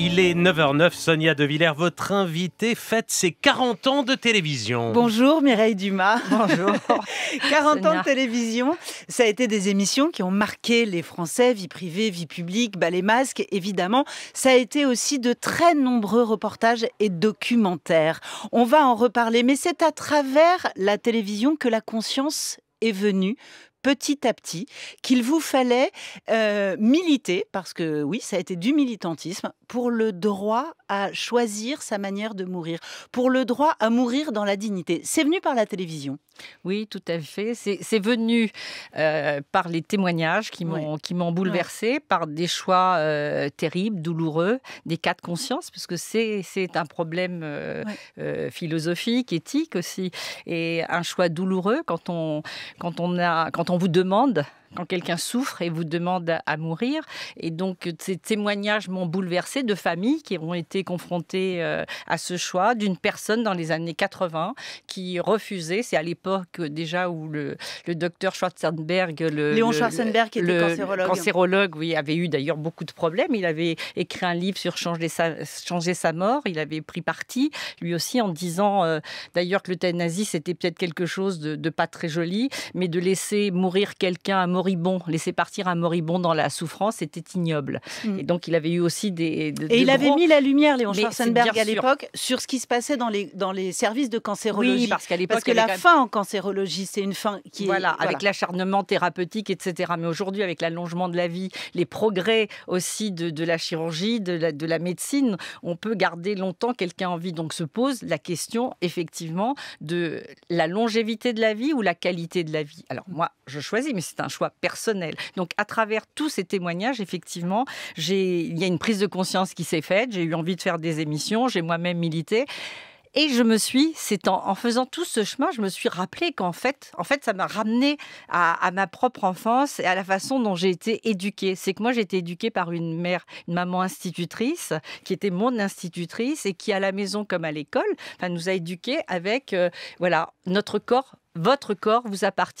Il est 9h09, Sonia De Villers, votre invitée fête ses 40 ans de télévision. Bonjour Mireille Dumas. Bonjour. 40 ans de télévision, ça a été des émissions qui ont marqué les Français, vie privée, vie publique, les masques, évidemment. Ça a été aussi de très nombreux reportages et documentaires. On va en reparler, mais c'est à travers la télévision que la conscience est venue petit à petit qu'il vous fallait euh, militer, parce que oui, ça a été du militantisme, pour le droit à choisir sa manière de mourir, pour le droit à mourir dans la dignité. C'est venu par la télévision. Oui, tout à fait. C'est venu euh, par les témoignages qui m'ont bouleversé bouleversée, par des choix euh, terribles, douloureux, des cas de conscience, parce que c'est un problème euh, philosophique, éthique aussi, et un choix douloureux quand on, quand on, a, quand on vous demande quand quelqu'un souffre et vous demande à, mourir. Et donc, ces témoignages m'ont bouleversée de familles qui ont été confrontées euh, à ce choix, d'une personne dans les années 80 qui refusait, c'est à l'époque déjà où le, docteur Schwarzenberg, le, Léon Schwarzenberg, qui était cancérologue. cancérologue, oui, avait eu d'ailleurs beaucoup de problèmes. Il avait écrit un livre sur changer sa, changer sa mort. Il avait pris parti, lui aussi, en disant euh, d'ailleurs que l'euthanasie, c'était peut-être quelque chose de, de, pas très joli, mais de laisser mourir quelqu'un à mort moribond, laisser partir un moribond dans la souffrance, c'était ignoble. Mm. Et donc il avait eu aussi des. et il avait mis la lumière, Léon Schwarzenberg, à l'époque, sur ce qui se passait dans les, dans les services de cancérologie. Oui, parce qu'à l'époque. Parce que la fin en cancérologie, c'est une fin qui voilà, est. Voilà, avec l'acharnement thérapeutique, etc. Mais aujourd'hui, avec l'allongement de la vie, les progrès aussi de, la chirurgie, de de la médecine, on peut garder longtemps quelqu'un en vie. Donc se pose la question, effectivement, de la longévité de la vie ou la qualité de la vie. Alors moi, je choisis, mais c'est un choix personnel. Donc, à travers tous ces témoignages, effectivement, il y a une prise de conscience qui s'est faite. J'ai eu envie de faire des émissions. J'ai moi-même milité. Et je me suis, c'est en, faisant tout ce chemin, je me suis rappelé qu'en fait, en fait, ça m'a ramené à, ma propre enfance et à la façon dont j'ai été éduquée. C'est que moi, j'ai été éduquée par une mère, une maman institutrice, qui était mon institutrice et qui, à la maison comme à l'école, enfin, nous a éduqués avec, euh, voilà, notre corps votre corps vous appartient.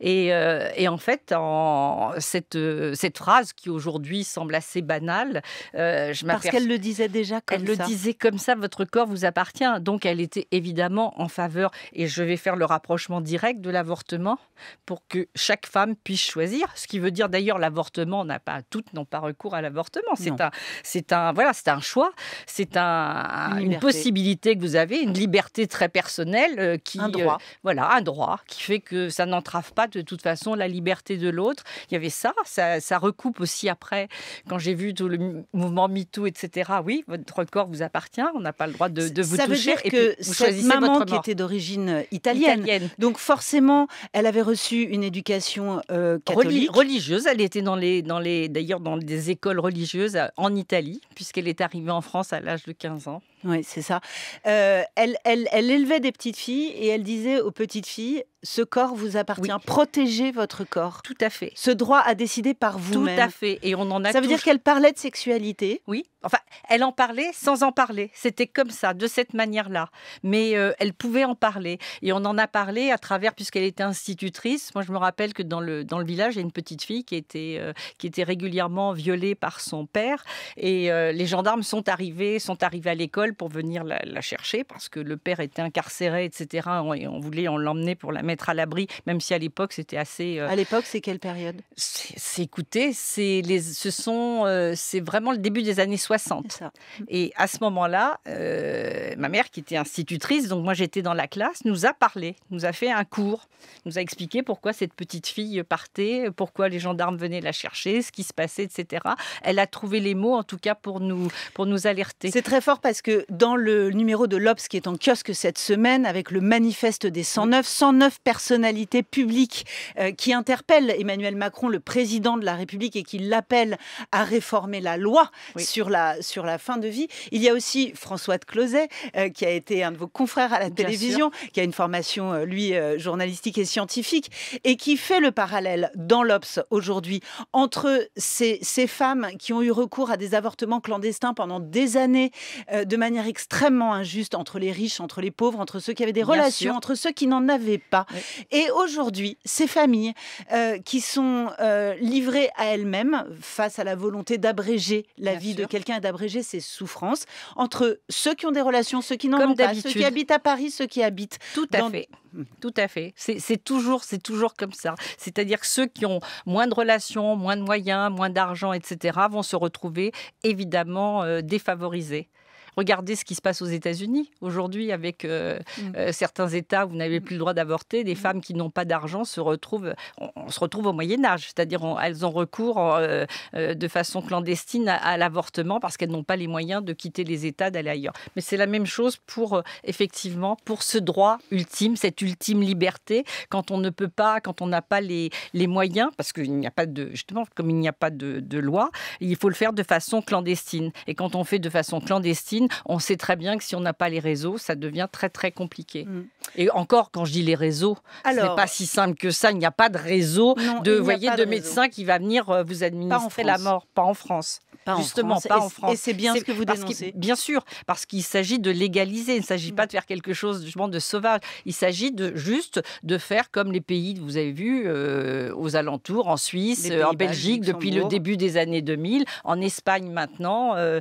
Et, euh, en fait, en cette, euh, cette phrase qui aujourd'hui semble assez banale, je euh, je Parce qu'elle le disait déjà comme ça. Elle le disait comme ça, votre corps vous appartient. Donc elle était évidemment en faveur, et je vais faire le rapprochement direct de l'avortement, pour que chaque femme puisse choisir. Ce qui veut dire d'ailleurs l'avortement, n'a pas, toutes n'ont pas recours à l'avortement. C'est un, c'est un, voilà, c'est un choix, c'est un, une, possibilité que vous avez, une liberté très personnelle qui... Un droit. voilà un droit qui fait que ça n'entrave pas de toute façon la liberté de l'autre. Il y avait ça, ça, recoupe aussi après, quand j'ai vu tout le mouvement MeToo, etc. Oui, votre corps vous appartient, on n'a pas le droit de, vous toucher. Ça veut dire que cette maman qui était d'origine italienne, donc forcément, elle avait reçu une éducation euh, catholique. religieuse, elle était dans les, dans les, d'ailleurs dans des écoles religieuses euh, en Italie, puisqu'elle est arrivée en France à l'âge de 15 ans. Oui, c'est ça. Euh, elle, elle, elle élevait des petites filles et elle disait aux petites filles ce corps vous appartient. Protégez votre corps. Tout à fait. Ce droit à décider par vous-même. Tout à fait. Et on en a. Ça veut dire qu'elle parlait de sexualité. Oui. Enfin, elle en parlait sans en parler. C'était comme ça, de cette manière-là. Mais euh, elle pouvait en parler. Et on en a parlé à travers, puisqu'elle était institutrice. Moi, je me rappelle que dans le, dans le village, il y a une petite fille qui était, euh, qui était régulièrement violée par son père. Et euh, les gendarmes sont arrivés, sont arrivés à l'école pour venir la, chercher, parce que le père était incarcéré, etc. Et on voulait, on l'emmener pour la mettre à l'abri, même si à l'époque c'était assez. Euh, à l'époque, c'est quelle période C'est écoutez, c'est les, ce sont, euh, c'est vraiment le début des années 60. Et à ce moment-là, euh, ma mère qui était institutrice, donc moi j'étais dans la classe, nous a parlé, nous a fait un cours, nous a expliqué pourquoi cette petite fille partait, pourquoi les gendarmes venaient la chercher, ce qui se passait, etc. Elle a trouvé les mots en tout cas pour nous pour nous alerter. C'est très fort parce que dans le numéro de l'Obs qui est en kiosque cette semaine avec le manifeste des 109, 109 personnalité publique euh, qui interpelle Emmanuel Macron, le président de la République, et qui l'appelle à réformer la loi sur, la, sur la fin de vie. Il y a aussi François de Closet, euh, qui a été un de vos confrères à la télévision, qui a une formation, euh, lui, journalistique et scientifique, et qui fait le parallèle dans l'Obs aujourd'hui entre ces, ces, femmes qui ont eu recours à des avortements clandestins pendant des années de manière extrêmement injuste entre les riches, entre les pauvres, entre ceux qui avaient des relations, entre ceux qui n'en avaient pas. Et aujourd'hui, ces familles euh, qui sont euh, livrées à elles-mêmes face à la volonté d'abréger la vie de quelqu'un et d'abréger ses souffrances, entre ceux qui ont des relations, ceux qui n'en ont pas, ceux qui habitent à Paris, ceux qui habitent. Tout à fait. Mmh. Tout à fait. C'est toujours, toujours comme ça. C'est-à-dire que ceux qui ont moins de relations, moins de moyens, moins d'argent, etc., vont se retrouver évidemment euh, défavorisés. Regardez ce qui se passe aux États-Unis aujourd'hui avec euh, mm. euh, certains États où vous n'avez plus le droit d'avorter. Des mm. femmes qui n'ont pas d'argent se retrouvent, on, se retrouve au Moyen Âge, c'est-à-dire elles ont recours euh, de façon clandestine à, l'avortement parce qu'elles n'ont pas les moyens de quitter les États, d'aller ailleurs. Mais c'est la même chose pour effectivement pour ce droit ultime, cette ultime liberté quand on ne peut pas, quand on n'a pas les, les moyens, parce qu'il n'y a pas de justement comme il n'y a pas de loi, il faut le faire de façon clandestine. Et quand on fait de façon clandestine on sait très bien que si on n'a pas les réseaux, ça devient très très compliqué. Mm. Et encore, quand je dis les réseaux, ce n'est pas si simple que ça. Il n'y a pas de réseau de, voyez, de, médecin qui va venir euh, vous administrer la mort. Pas en France. Justement, pas en France. Et c'est bien ce que vous dénoncez. bien sûr, parce qu'il s'agit de légaliser. Il ne s'agit mm. pas de faire quelque chose de sauvage. Il s'agit de juste de faire comme les pays, que vous avez vu, euh, aux alentours, en Suisse, en Belgique, depuis le début des années 2000, en Espagne maintenant, euh,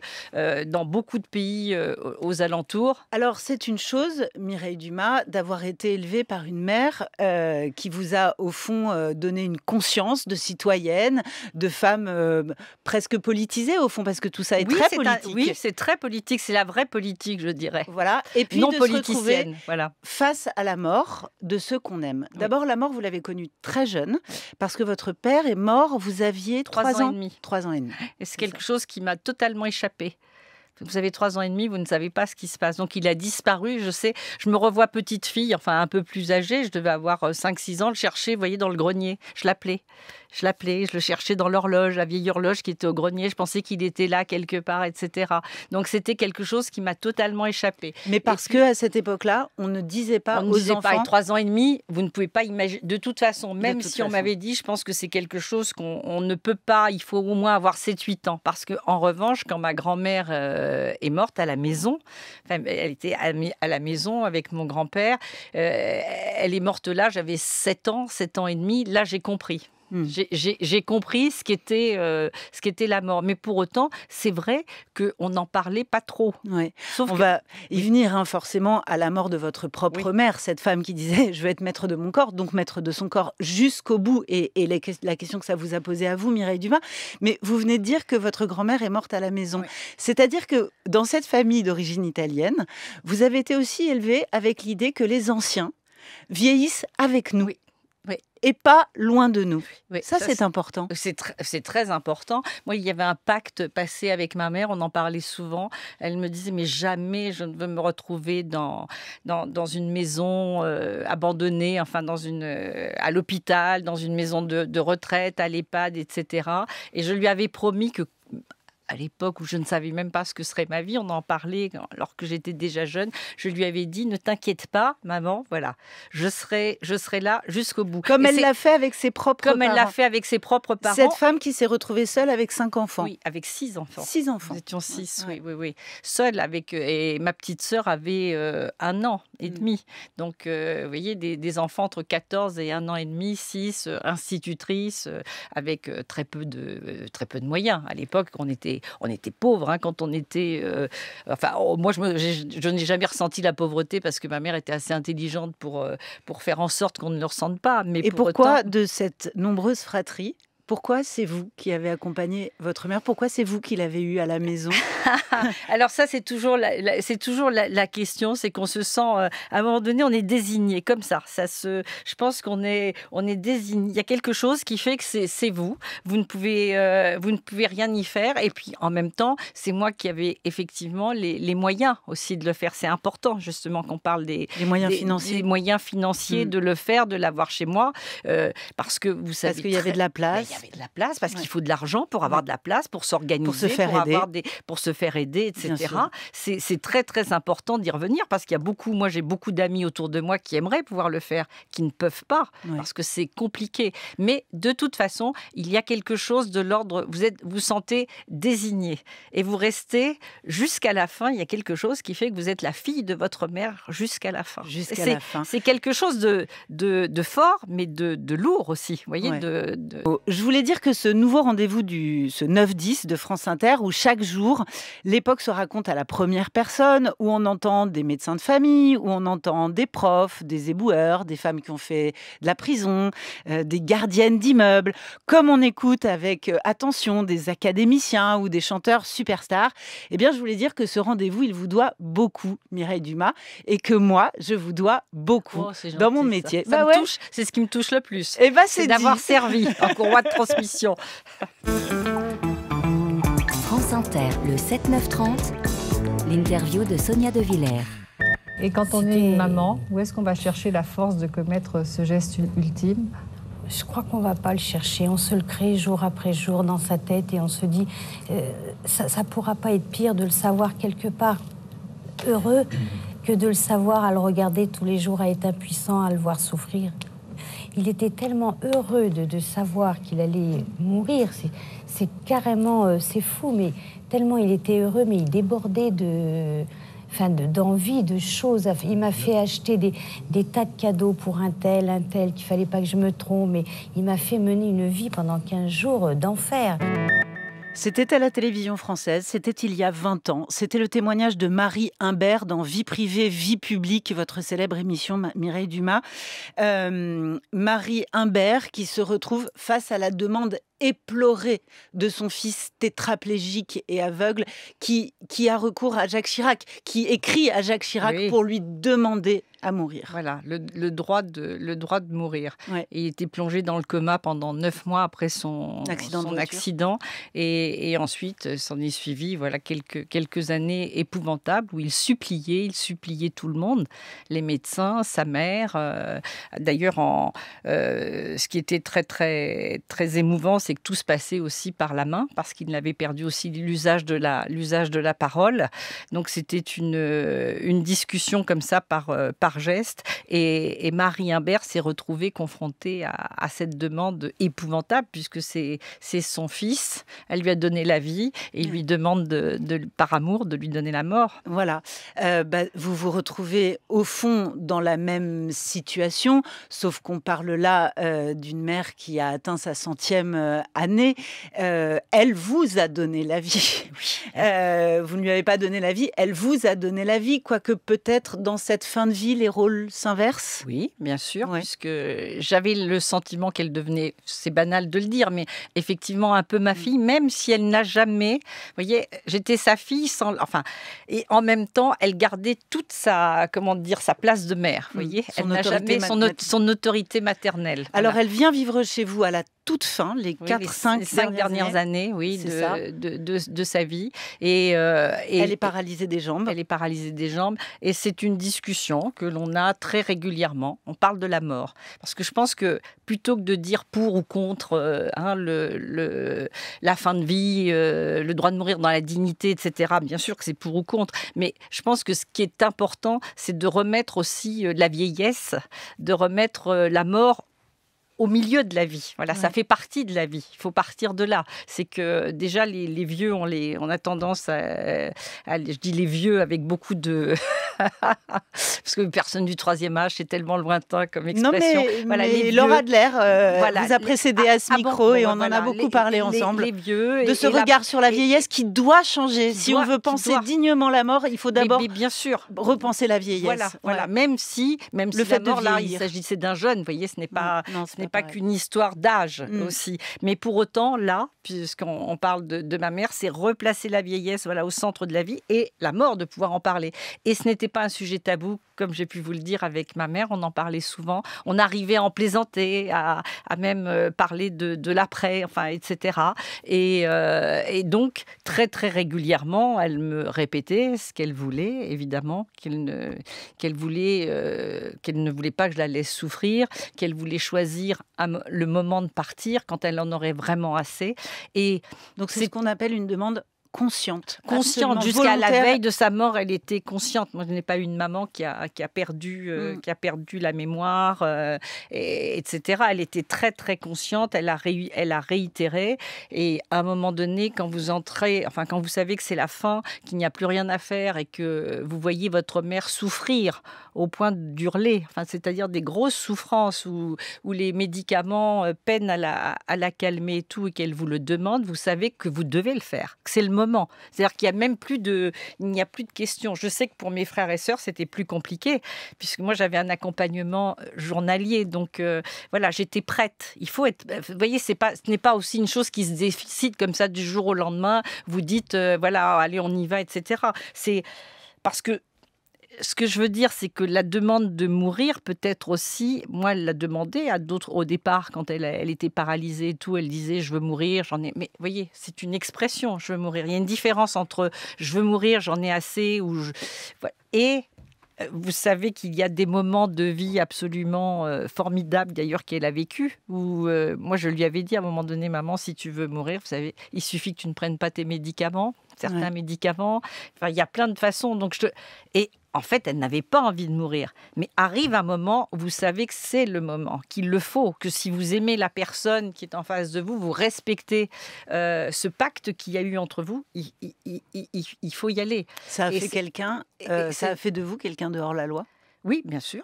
dans beaucoup de pays euh, aux alentours Alors c'est une chose, Mireille Dumas, d'avoir été élevée par une mère euh, qui vous a au fond euh, donné une conscience de citoyenne, de femme presque politisée au fond, parce que tout ça est très politique. oui, c'est très politique, c'est la vraie politique, je dirais. Voilà. Et puis non de se voilà. face à la mort de ceux qu'on aime. D'abord, la mort, vous l'avez connue très jeune, parce que votre père est mort, vous aviez trois ans, et demi. Trois ans et demi. Et c'est quelque chose qui m'a totalement échappé. Vous avez trois ans et demi, vous ne savez pas ce qui se passe. Donc il a disparu, je sais. Je me revois petite fille, enfin un peu plus âgée, je devais avoir 5 euh, six ans, le chercher, vous voyez, dans le grenier. Je l'appelais. Je l'appelais, je le cherchais dans l'horloge, la vieille horloge qui était au grenier. Je pensais qu'il était là quelque part, etc. Donc c'était quelque chose qui m'a totalement échappé. Mais parce qu'à que à cette époque-là, on ne disait pas on aux disait enfants. trois ans et demi, vous ne pouvez pas imaginer. De toute façon, même si on m'avait dit, je pense que c'est quelque chose qu'on ne peut pas. Il faut au moins avoir 7-8 ans. Parce que en revanche, quand ma grand-mère euh, est morte à la maison, elle était à la maison avec mon grand-père. Euh, elle est morte là, j'avais 7 ans, 7 ans et demi. Là, j'ai compris. Hmm. J'ai compris ce qu'était euh, ce la mort. Mais pour autant, c'est vrai qu'on n'en parlait pas trop. on va y venir hein, forcément à la mort de votre propre mère, cette femme qui disait je vais être maître de mon corps, donc maître de son corps jusqu'au bout. Et, la question que ça vous a posée à vous, Mireille Dumas. Mais vous venez de dire que votre grand-mère est morte à la maison. C'est-à-dire que dans cette famille d'origine italienne, vous avez été aussi élevée avec l'idée que les anciens vieillissent avec nous et pas loin de nous. ça, c'est important. C'est très important. Moi, il y avait un pacte passé avec ma mère, on en parlait souvent. Elle me disait, mais jamais je ne veux me retrouver dans, dans, une maison euh, abandonnée, enfin, dans une, euh, à l'hôpital, dans une maison de, de retraite, à l'EHPAD, etc. Et je lui avais promis que à l'époque où je ne savais même pas ce que serait ma vie, on en parlait alors que j'étais déjà jeune, je lui avais dit ne t'inquiète pas maman, voilà, je serai je serai là jusqu'au bout. Comme elle l'a fait avec ses propres Comme parents. elle l'a fait avec ses propres parents. Cette femme qui s'est retrouvée seule avec cinq enfants. Oui, avec six enfants. Six enfants. Nous étions six, oui, oui, oui. Seule avec euh, et ma petite sœur avait euh, un an et mm. demi. Donc, euh, vous voyez, des, des, enfants entre 14 et un an et demi, 6, institutrices, avec très peu de, très peu de moyens. À l'époque, on était on était pauvre hein, quand on était. Euh, enfin, oh, moi, je, n'ai jamais ressenti la pauvreté parce que ma mère était assez intelligente pour, euh, faire en sorte qu'on ne le ressente pas. Mais Et pourquoi de cette nombreuse fratrie pourquoi c'est vous qui avez accompagné votre mère Pourquoi c'est vous qui l'avez eu à la maison Alors ça, c'est toujours la, c'est toujours la, question, c'est qu'on se sent euh, à un moment donné, on est désigné comme ça. Ça se, je pense qu'on est on est désigné. Il y a quelque chose qui fait que c'est vous. Vous ne pouvez euh, vous ne pouvez rien y faire. Et puis en même temps, c'est moi qui avais effectivement les, moyens aussi de le faire. C'est important justement qu'on parle des moyens financiers, moyens hmm. financiers de le faire, de l'avoir chez moi, euh, parce que vous savez parce qu'il y avait de la place de la place parce qu'il faut de l'argent pour avoir de la place, pour s'organiser, pour se faire aider, pour se faire aider, etc. C'est très très important d'y revenir parce qu'il y a beaucoup, moi j'ai beaucoup d'amis autour de moi qui aimeraient pouvoir le faire, qui ne peuvent pas parce que c'est compliqué. Mais de toute façon, il y a quelque chose de l'ordre. Vous êtes, vous sentez désigné et vous restez jusqu'à la fin. Il y a quelque chose qui fait que vous êtes la fille de votre mère jusqu'à la fin. C'est quelque chose de, de, fort, mais de, de lourd aussi. voyez, de, Je vous voulais dire que ce nouveau rendez-vous du ce 9-10 de France Inter, où chaque jour, l'époque se raconte à la première personne, où on entend des médecins de famille, où on entend des profs, des éboueurs, des femmes qui ont fait de la prison, euh, des gardiennes d'immeubles, comme on écoute avec euh, attention des académiciens ou des chanteurs superstars, eh bien, je voulais dire que ce rendez-vous, il vous doit beaucoup, Mireille Dumas, et que moi, je vous dois beaucoup oh, dans mon métier. Ça. Bah me touche, c'est ce qui me touche le plus. Et eh bah, c'est d'avoir servi en courroie de transmission. France Inter, le 7-9-30, l'interview de Sonia De Villers. Et quand on est une maman, où est-ce qu'on va chercher la force de commettre ce geste ultime je crois qu'on va pas le chercher. On se le crée jour après jour dans sa tête et on se dit, euh, ça, ne pourra pas être pire de le savoir quelque part heureux que de le savoir à le regarder tous les jours, à être impuissant, à le voir souffrir il était tellement heureux de, savoir qu'il allait mourir. C'est carrément, euh, c'est fou, mais tellement il était heureux, mais il débordait de, enfin, d'envie, de, choses. Il m'a fait acheter des, tas de cadeaux pour un tel, un tel, qu'il fallait pas que je me trompe. Mais il m'a fait mener une vie pendant 15 jours euh, d'enfer. C'était à la télévision française, c'était il y a 20 ans. C'était le témoignage de Marie Humbert dans Vie privée, vie publique, votre célèbre émission Mireille Dumas. Euh, Marie Humbert qui se retrouve face à la demande éplorée de son fils tétraplégique et aveugle qui, qui a recours à Jacques Chirac, qui écrit à Jacques Chirac pour lui demander à mourir. Voilà, le, droit, de, le droit de mourir. il était plongé dans le coma pendant neuf mois après son accident. accident. Et, et, ensuite, euh, s'en est suivi voilà, quelques, quelques années épouvantables où il suppliait, il suppliait tout le monde, les médecins, sa mère. Euh, d'ailleurs, euh, ce qui était très, très, très émouvant, c'est que tout se passait aussi par la main, parce qu'il n'avait perdu aussi l'usage de, la, de la parole. Donc, c'était une, une discussion comme ça par, par geste. Et, Marie Imbert s'est retrouvée confrontée à, cette demande épouvantable, puisque c'est son fils. Elle lui a donné la vie et il lui demande, de, par amour, de lui donner la mort. Voilà. Euh, bah, vous vous retrouvez au fond dans la même situation, sauf qu'on parle là euh, d'une mère qui a atteint sa centième euh, année. elle vous a donné la vie. vous ne lui avez pas donné la vie, elle vous a donné la vie, quoique peut-être dans cette fin de vie, les rôles s'inversent Oui, bien sûr, puisque j'avais le sentiment qu'elle devenait, c'est banal de le dire, mais effectivement un peu ma mm. fille, même si elle n'a jamais, voyez, j'étais sa fille sans, enfin, et en même temps, elle gardait toute sa, comment dire, sa place de mère, mm. voyez, son elle n'a jamais son, autorité maternelle. Alors elle vient vivre chez vous à la toute fin, les 4-5 dernières, années, oui, de, de, sa vie. Euh, et, elle est paralysée des jambes. Elle est paralysée des jambes. Et c'est une discussion que l'on a très régulièrement. On parle de la mort. Parce que je pense que plutôt que de dire pour ou contre euh, hein, le, la fin de vie, euh, le droit de mourir dans la dignité, etc., bien sûr que c'est pour ou contre. Mais je pense que ce qui est important, c'est de remettre aussi la vieillesse, de remettre la mort au milieu de la vie. Voilà, ça fait partie de la vie. Il faut partir de là. C'est que déjà, les, vieux, on, les, on a tendance à, à, Je dis les vieux avec beaucoup de. Parce que personne du troisième âge, est tellement lointain comme expression. Non, mais, voilà, mais Laura Adler euh, vous a précédé ah, à ce ah micro et on en a beaucoup parlé ensemble. De ce regard sur la vieillesse qui doit changer. si on veut penser dignement la mort, il faut d'abord bien sûr repenser la vieillesse. Voilà, même si, même si le fait la mort, là, il s'agissait d'un jeune, vous voyez, ce n'est pas, ce n'est pas, qu'une histoire d'âge mm. aussi. Mais pour autant, là, puisqu'on parle de, de ma mère, c'est replacer la vieillesse voilà, au centre de la vie et la mort, de pouvoir en parler. Et ce n'était pas un sujet tabou, comme j'ai pu vous le dire avec ma mère, on en parlait souvent. On arrivait à en plaisanter, à, même euh, parler de, l'après, enfin, etc. Euh, et, donc, très, très régulièrement, elle me répétait ce qu'elle voulait, évidemment, qu'elle ne, qu'elle voulait, euh, qu'elle ne voulait pas que je la laisse souffrir, qu'elle voulait choisir le moment de partir quand elle en aurait vraiment assez. Et donc, c'est ce qu'on appelle une demande consciente. Consciente jusqu'à la veille de sa mort, elle était consciente. Moi, je n'ai pas eu une maman qui a, perdu, euh, mm. qui a perdu la mémoire, euh, etc. Elle était très très consciente. Elle a, elle a réitéré. Et à un moment donné, quand vous entrez, enfin quand vous savez que c'est la fin, qu'il n'y a plus rien à faire et que vous voyez votre mère souffrir au point d'hurler, enfin c'est-à-dire des grosses souffrances où, où les médicaments euh, peinent à la, à la calmer et tout, et qu'elle vous le demande, vous savez que vous devez le faire, c'est le c'est-à-dire qu'il n'y a même plus de, il n'y a plus de questions. Je sais que pour mes frères et sœurs, c'était plus compliqué, puisque moi j'avais un accompagnement euh, journalier, donc euh, voilà, j'étais prête. Il faut être, euh, vous voyez, c'est pas, ce n'est pas aussi une chose qui se déficite comme ça du jour au lendemain. Vous dites, voilà, allez, on y va, etc. C'est parce que ce que je veux dire, c'est que la demande de mourir peut être aussi, moi, elle l'a demandé à d'autres au départ, quand elle, elle était paralysée et tout, elle disait je veux mourir, j'en ai. Mais voyez, c'est une expression, je veux mourir. Il y a une différence entre je veux mourir, j'en ai assez, ou et euh, vous savez qu'il y a des moments de vie absolument euh, formidables, d'ailleurs, qu'elle a vécu. Où euh, moi, je lui avais dit à un moment donné, maman, si tu veux mourir, vous savez, il suffit que tu ne prennes pas tes médicaments, certains médicaments. Enfin, il y a plein de façons. Donc, je et en fait, elle n'avait pas envie de mourir. Mais arrive un moment vous savez que c'est le moment, qu'il le faut, que si vous aimez la personne qui est en face de vous, vous respectez euh, ce pacte qu'il y a eu entre vous, il, faut y aller. Ça a fait quelqu'un, euh, ça fait de vous quelqu'un dehors la loi Oui, bien sûr.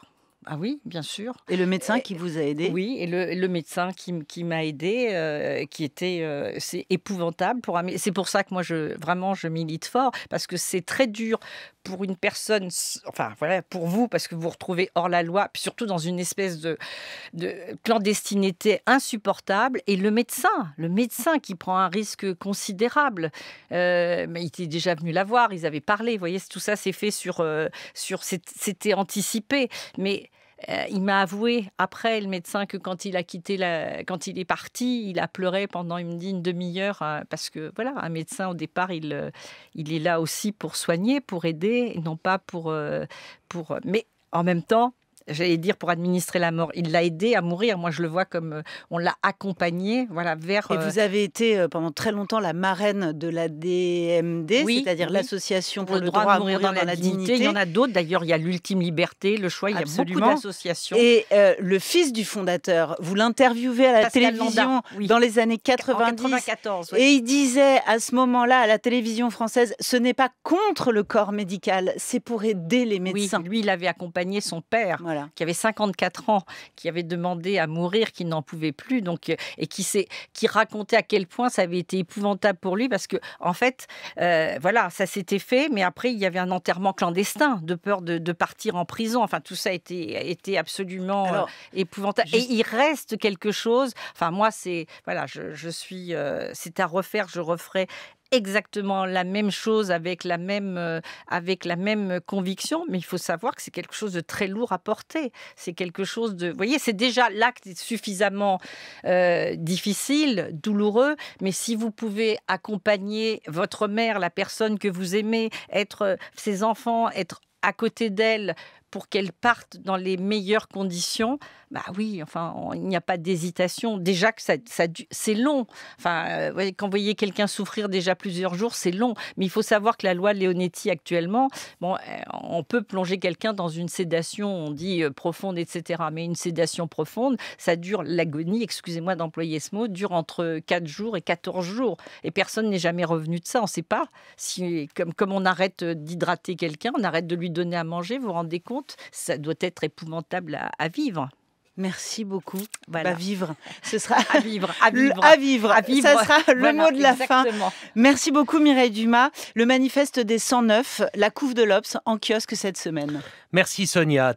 Ah oui, bien sûr. Et le médecin euh, qui vous a aidé Oui, et le, médecin qui, m'a aidé, qui était c'est épouvantable pour c'est pour ça que moi vraiment je milite fort parce que c'est très dur pour une personne, enfin voilà, pour vous, parce que vous retrouvez hors la loi, puis surtout dans une espèce de, clandestinité insupportable. Et le médecin, le médecin qui prend un risque considérable, euh, mais il était déjà venu la voir, ils avaient parlé, voyez, tout ça s'est fait sur, euh, sur c'était anticipé. Mais euh, il m'a avoué après le médecin que quand il a quitté quand il est parti, il a pleuré pendant il me une demi-heure euh, parce que voilà, un médecin au départ, il euh, est là aussi pour soigner, pour aider, et non pas pour mais en même temps, j'allais dire, pour administrer la mort. Il l'a aidé à mourir. Moi, je le vois comme euh, on l'a accompagné voilà, vers. Et euh, vous avez été euh, pendant très longtemps la marraine de la DMD, c'est-à-dire l'association pour, le droit, à mourir, dans, la, dignité. Il y en a d'autres. D'ailleurs, il y a l'ultime liberté, le choix. Il y a beaucoup d'associations. Et le fils du fondateur, vous l'interviewez à la télévision dans les années 90. 94, Et il disait à ce moment-là à la télévision française, ce n'est pas contre le corps médical, c'est pour aider les médecins. lui, il avait accompagné son père. Voilà qui avait 54 ans, qui avait demandé à mourir, qui n'en pouvait plus, donc euh, et qui racontait à quel point ça avait été épouvantable pour lui parce que en fait, euh, voilà, ça s'était fait, mais après il y avait un enterrement clandestin de peur de, partir en prison. Enfin, tout ça a été absolument euh, épouvantable. Et il reste quelque chose. Enfin, moi, c'est voilà, je, suis, c'est à refaire, je referai exactement la même chose avec la même, euh, avec la même conviction, mais il faut savoir que c'est quelque chose de très lourd à porter. C'est quelque chose de... Vous voyez, c'est déjà l'acte suffisamment euh, difficile, douloureux, mais si vous pouvez accompagner votre mère, la personne que vous aimez, être euh, ses enfants, être à côté d'elle pour qu'elle parte dans les meilleures conditions, bah oui, enfin, il n'y a pas d'hésitation. Déjà que ça, c'est long. Enfin, euh, quand vous voyez quelqu'un souffrir déjà plusieurs jours, c'est long. Mais il faut savoir que la loi Leonetti actuellement, bon, euh, on peut plonger quelqu'un dans une sédation, on dit euh, profonde, etc. Mais une sédation profonde, ça dure l'agonie, excusez-moi d'employer ce mot, dure entre 4 jours et 14 jours. Et personne n'est jamais revenu de ça. On ne sait pas si, comme, comme on arrête d'hydrater quelqu'un, on arrête de lui donner à manger. Vous vous rendez compte Ça doit être épouvantable à vivre. Merci beaucoup. Bah, voilà. vivre. Ce sera à vivre, à vivre. à vivre. Ça sera le mot de la exactement. fin. Merci beaucoup Mireille Dumas. Le manifeste des 109, la couve de l'Obs en kiosque cette semaine. Merci Sonia.